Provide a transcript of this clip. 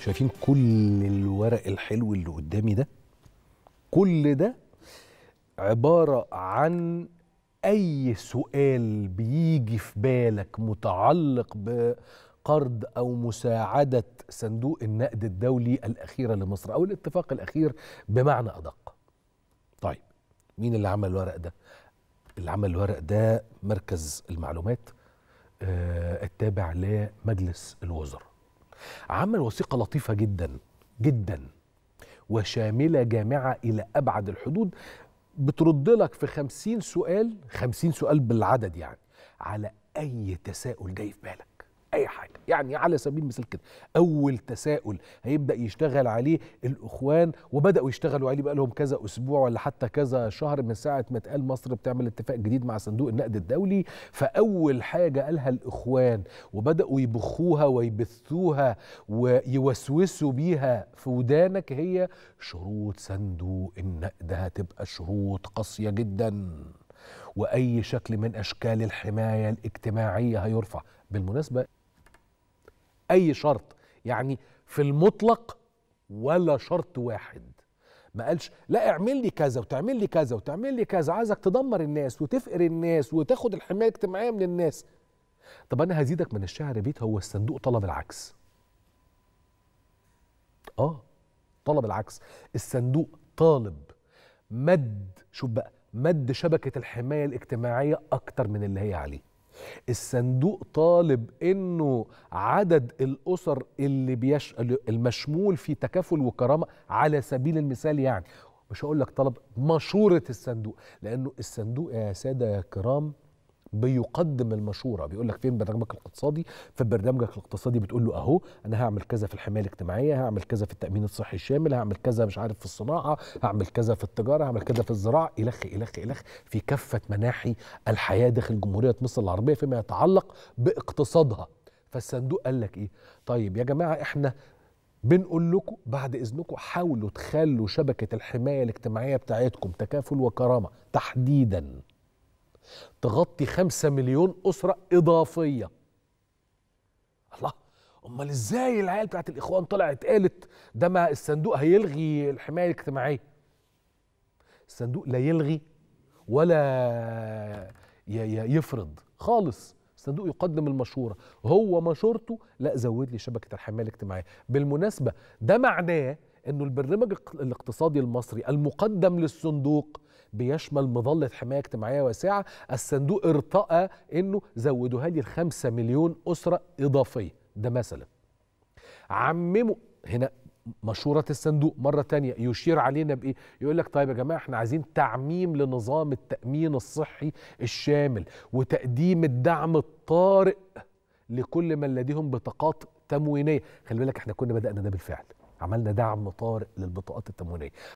شايفين كل الورق الحلو اللي قدامي ده كل ده عبارة عن أي سؤال بيجي في بالك متعلق بقرض أو مساعدة صندوق النقد الدولي الأخيرة لمصر أو الاتفاق الأخير بمعنى أدق طيب مين اللي عمل الورق ده؟ اللي عمل الورق ده مركز المعلومات آه، التابع لمجلس الوزراء عمل وثيقة لطيفة جدا جدا وشاملة جامعة إلى أبعد الحدود بترد لك في خمسين سؤال خمسين سؤال بالعدد يعني على أي تساؤل جاي في بالك يعني على سبيل المثال كده اول تساؤل هيبدا يشتغل عليه الاخوان وبداوا يشتغلوا عليه بقى لهم كذا اسبوع ولا حتى كذا شهر من ساعه ما اتقال مصر بتعمل اتفاق جديد مع صندوق النقد الدولي فاول حاجه قالها الاخوان وبداوا يبخوها ويبثوها ويوسوسوا بيها في ودانك هي شروط صندوق النقد هتبقى شروط قاسيه جدا واي شكل من اشكال الحمايه الاجتماعيه هيرفع بالمناسبه اي شرط يعني في المطلق ولا شرط واحد ما قالش لا اعمل لي كذا وتعمل لي كذا وتعمل لي كذا عايزك تدمر الناس وتفقر الناس وتاخد الحمايه الاجتماعيه من الناس طب انا هزيدك من الشعر بيت هو الصندوق طلب العكس اه طلب العكس الصندوق طالب مد شوف بقى مد شبكه الحمايه الاجتماعيه اكتر من اللي هي عليه الصندوق طالب انه عدد الاسر اللي بيش المشمول في تكافل وكرامه على سبيل المثال يعني مش هقول لك طلب مشوره الصندوق لانه الصندوق يا ساده يا كرام بيقدم المشوره بيقول لك فين برنامجك الاقتصادي في برنامجك الاقتصادي بتقول له اهو انا هعمل كذا في الحمايه الاجتماعيه هعمل كذا في التامين الصحي الشامل هعمل كذا مش عارف في الصناعه هعمل كذا في التجاره هعمل كذا في الزراعه الخ الخ الخ في كافه مناحي الحياه داخل جمهوريه مصر العربيه فيما يتعلق باقتصادها فالصندوق قال لك ايه طيب يا جماعه احنا بنقول لكم بعد اذنكم حاولوا تخلوا شبكه الحمايه الاجتماعيه بتاعتكم تكافل وكرامه تحديدا تغطي خمسة مليون أسرة إضافية الله امال ازاي العيال بتاعت الاخوان طلعت قالت ده ما الصندوق هيلغي الحمايه الاجتماعيه الصندوق لا يلغي ولا يفرض خالص الصندوق يقدم المشوره هو مشورته لا زود لي شبكه الحمايه الاجتماعيه بالمناسبه ده معناه انه البرنامج الاقتصادي المصري المقدم للصندوق بيشمل مظلة حماية اجتماعية واسعة الصندوق ارتقى انه زودوها لي الخمسة مليون أسرة إضافية ده مثلا عمموا هنا مشورة الصندوق مرة تانية يشير علينا بإيه؟ يقول لك طيب يا جماعة احنا عايزين تعميم لنظام التأمين الصحي الشامل وتقديم الدعم الطارئ لكل من لديهم بطاقات تموينية خلي بالك احنا كنا بدأنا ده بالفعل عملنا دعم طارئ للبطاقات التموينيه